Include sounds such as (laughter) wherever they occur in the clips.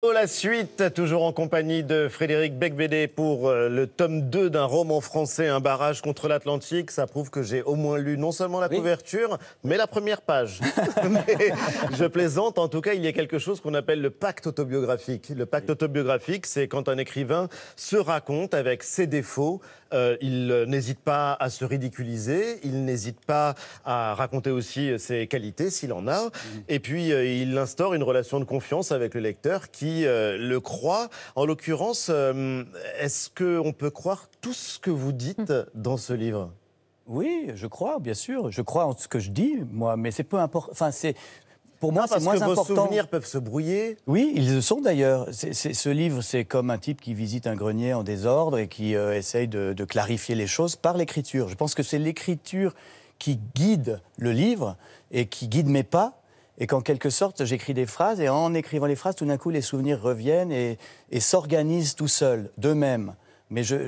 Oh, la suite, toujours en compagnie de Frédéric Becbédé pour euh, le tome 2 d'un roman français, Un barrage contre l'Atlantique. Ça prouve que j'ai au moins lu non seulement la couverture, mais la première page. (laughs) je plaisante, en tout cas, il y a quelque chose qu'on appelle le pacte autobiographique. Le pacte autobiographique, c'est quand un écrivain se raconte avec ses défauts. Euh, il euh, n'hésite pas à se ridiculiser, il n'hésite pas à raconter aussi ses qualités, s'il en a. Et puis, il instaure une relation de confiance avec le lecteur qui euh, le croit. En l'occurrence, euh, est-ce qu'on peut croire tout ce que vous dites dans ce livre oui, je crois, bien sûr. Je crois en ce que je dis, moi, mais c'est peu important. Enfin, c'est. Pour moi, c'est moins que Vos souvenirs peuvent se brouiller. Oui, ils le sont d'ailleurs. ce livre, c'est comme un type qui visite un grenier en désordre et qui euh, essaye de, de, clarifier les choses par l'écriture. Je pense que c'est l'écriture qui guide le livre et qui guide mes pas et qu'en quelque sorte, j'écris des phrases, et en écrivant les phrases, tout d'un coup, les souvenirs reviennent et, s'organisent tout seuls, d'eux-mêmes. Mais je,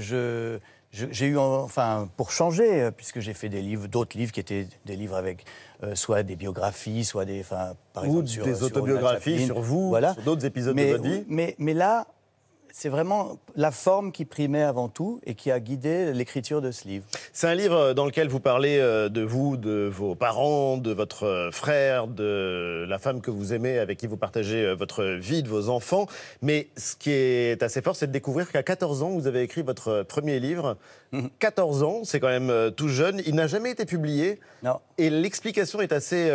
j'ai eu, enfin, pour changer, euh, puisque j'ai fait des livres, d'autres livres qui étaient des livres avec euh, soit des biographies, soit des, enfin, par sur, des autobiographies sur vous, voilà. sur d'autres épisodes de votre Mais, mais là, c'est vraiment la forme qui primait avant tout et qui a guidé l'écriture de ce livre. C'est un livre euh, dans lequel vous parlez euh, de vous, de vos parents, de votre euh, frère, de la femme que vous aimez, avec qui vous partagez votre vie, de vos enfants. Mais ce qui est assez fort, c'est de découvrir qu'à 14 ans, vous avez écrit votre premier livre. 14 mhm. ans, c'est quand même tout jeune. Il n'a jamais été publié. Et l'explication est assez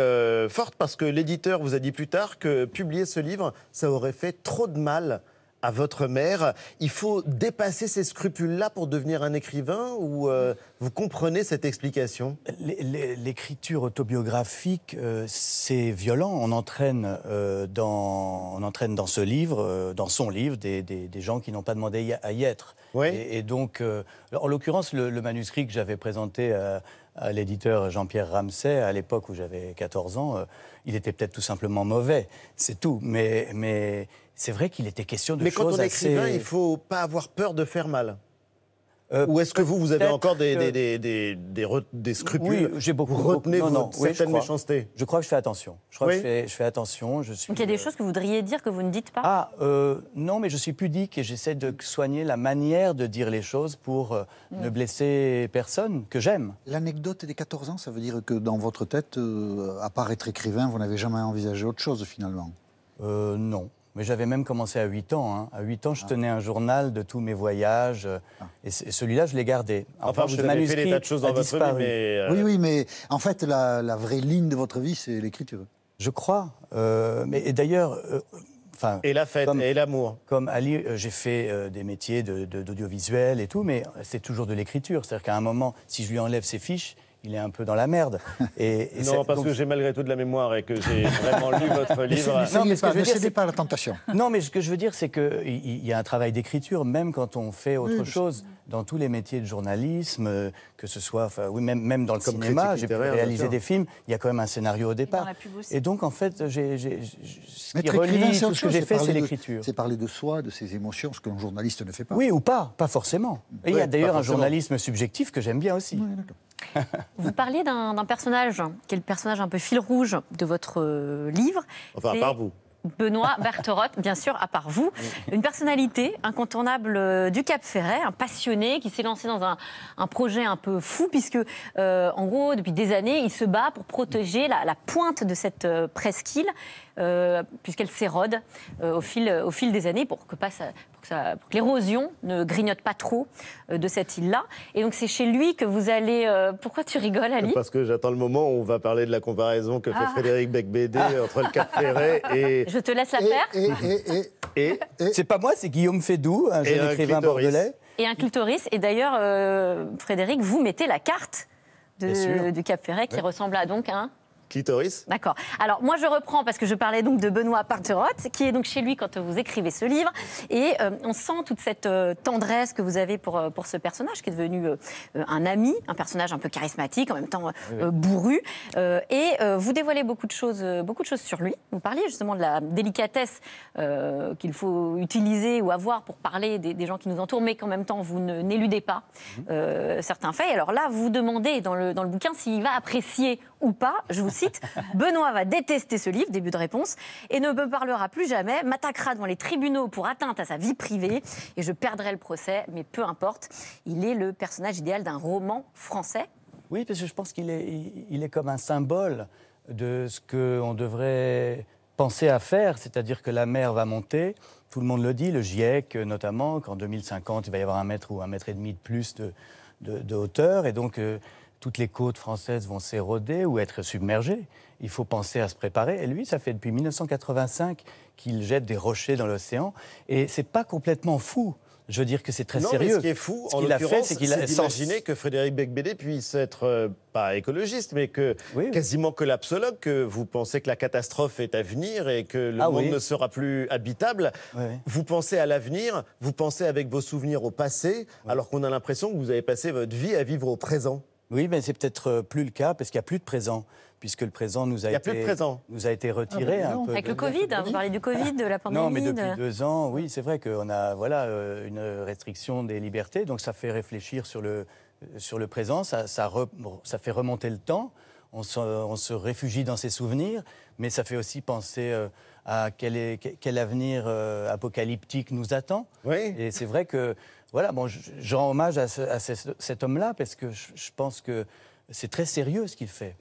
forte parce que l'éditeur vous a dit plus tard que publier ce livre, ça aurait fait trop de mal à votre mère. Il faut dépasser ces scrupules-là pour devenir un écrivain ou euh, vous comprenez cette explication L'écriture autobiographique, euh, c'est violent. On entraîne, euh, dans, on entraîne dans ce livre, dans son livre, des, des, des gens qui n'ont pas demandé à y être. Oui. Et, donc, en l'occurrence, le, le, manuscrit que j'avais présenté euh, l'éditeur Jean-Pierre Ramsay, à l'époque où j'avais 14 ans, euh, il était peut-être tout simplement mauvais, c'est tout. Mais, c'est vrai qu'il était question de choses assez... Mais quand on est écrivain, il ne faut pas avoir peur de faire mal. Euh, Ou est-ce que vous, vous avez encore des, des, des, des scrupules Oui, j'ai beaucoup. Vous retenez beaucoup. certaines je méchancetés Je crois que je fais attention. Je crois je fais, attention. Je suis, Donc il y a des euh, choses que vous voudriez dire que vous ne dites pas Ah, euh, non, mais je suis pudique et j'essaie de soigner la manière de dire les choses pour mm. ne blesser personne que j'aime. L'anecdote des 14 ans, ça veut dire que dans votre tête, à part être écrivain, vous n'avez jamais envisagé autre chose finalement non, mais j'avais même commencé à 8 ans. Hein. À 8 ans, je ah. tenais un journal de tous mes voyages. Euh, ah. Et, celui-là, je l'ai gardé. enfin, vous avez fait des tas de choses dans votre vie, mais... Euh, oui, oui, mais en fait, la, vraie ligne de votre vie, c'est l'écriture. Je crois. Euh, mais d'ailleurs... Enfin, et la fête, et l'amour. Comme Ali, j'ai fait des métiers d'audiovisuel de, d'audiovisuel et tout, mais c'est toujours de l'écriture. C'est-à-dire qu'à un moment, si je lui enlève ses fiches, il est un peu dans la merde. (laughs) Et, non, parce que j'ai malgré tout de la mémoire et que j'ai (laughs) vraiment lu votre livre. Non, mais ce pas, que je veux dire, la tentation. Non, mais ce que je veux dire, c'est qu'il y a un travail d'écriture, même quand on fait autre chose, dans tous les métiers de journalisme, euh, que ce soit, oui, même, même dans le cinéma, j'ai réalisé des films, il y a quand même un scénario au départ. Et, donc, en fait, j'ai, ce qui relie tout ce que j'ai fait, c'est l'écriture. C'est parler de soi, de ses émotions, ce que le journaliste ne fait pas. Oui, ou pas, pas forcément. Et il y a d'ailleurs un journalisme subjectif que j'aime bien aussi. Vous parliez d'un personnage, qui est le personnage un peu fil rouge de votre euh, livre. Enfin, à part vous. Benoît Bertherotte, (laughs) bien sûr, à part vous. Une personnalité incontournable euh, du Cap Ferret, un passionné qui s'est lancé dans un, projet un peu fou, puisque, euh, en gros, depuis des années, il se bat pour protéger la, pointe de cette presqu'île, puisqu'elle s'érode au, fil, au fil des années, pour que, pas, que l'érosion ne grignote pas trop euh, de cette île-là. Et donc c'est chez lui que vous allez... Euh, pourquoi tu rigoles, Ali Parce que j'attends le moment où on va parler de la comparaison que fait ah. Frédéric Becbédé ah. (laughs) entre le Cap Ferret et... (laughs) Je te laisse la faire. Et, (laughs) et, et, c'est pas moi, c'est Guillaume Fédoux, un jeune écrivain bordelais. Et un clitoris. Et d'ailleurs, euh, Frédéric, vous mettez la carte de, du Cap Ferret qui ressemble à donc un clitoris. D'accord. Alors moi je reprends parce que je parlais donc de Benoît Parterotte, qui est donc chez lui quand vous écrivez ce livre, et euh, on sent toute cette euh, tendresse que vous avez pour, euh, pour ce personnage qui est devenu un ami, un personnage un peu charismatique, en même temps bourru, et vous dévoilez beaucoup de choses, beaucoup de choses sur lui. Vous parliez justement de la délicatesse qu'il faut utiliser ou avoir pour parler des, gens qui nous entourent, mais qu'en même temps vous n'éludez pas mhm. certains faits. Alors là vous demandez dans le dans le bouquin s'il va apprécier ou pas. Je vous Benoît va détester ce livre, début de réponse, et ne me parlera plus jamais, m'attaquera devant les tribunaux pour atteinte à sa vie privée, et je perdrai le procès, mais peu importe. Il est le personnage idéal d'un roman français. Oui, parce que je pense qu'il est, il est comme un symbole de ce qu'on devrait penser à faire, c'est-à-dire que la mer va monter. Tout le monde le dit, le GIEC notamment, qu'en 2050, il va y avoir un mètre ou un mètre et demi de plus de, hauteur. Et donc, euh, toutes les côtes françaises vont s'éroder ou être submergées. Il faut penser à se préparer. Et lui, ça fait depuis 1985 qu'il jette des rochers dans l'océan. Et c'est pas complètement fou. Je veux dire que c'est très sérieux. Mais ce qui est fou, en fait, c'est qu'il a imaginé que Frédéric Becbédé puisse être euh, pas écologiste, mais que quasiment que collapsologue, que vous pensez que la catastrophe est à venir et que le ah monde ne sera plus habitable. Vous pensez à l'avenir, vous pensez avec vos souvenirs au passé, alors qu'on a l'impression que vous avez passé votre vie à vivre au présent. Oui, mais c'est peut-être euh, plus le cas parce qu'il n'y a plus de présent, puisque le présent nous a, été, Nous a été retiré ah, bah, un peu. Avec le Covid, hein, vous parlez du Covid, de la pandémie. Non, mais depuis deux ans, oui, c'est vrai qu'on a voilà, euh, une restriction des libertés, donc ça fait réfléchir sur le, euh, sur le présent, ça, fait remonter le temps. On on se, réfugie dans ses souvenirs mais ça fait aussi penser euh, à quel, avenir euh, apocalyptique nous attend. Oui. Et c'est vrai que, voilà, bon, je, rends hommage à, cet homme-là parce que je, pense que c'est très sérieux ce qu'il fait.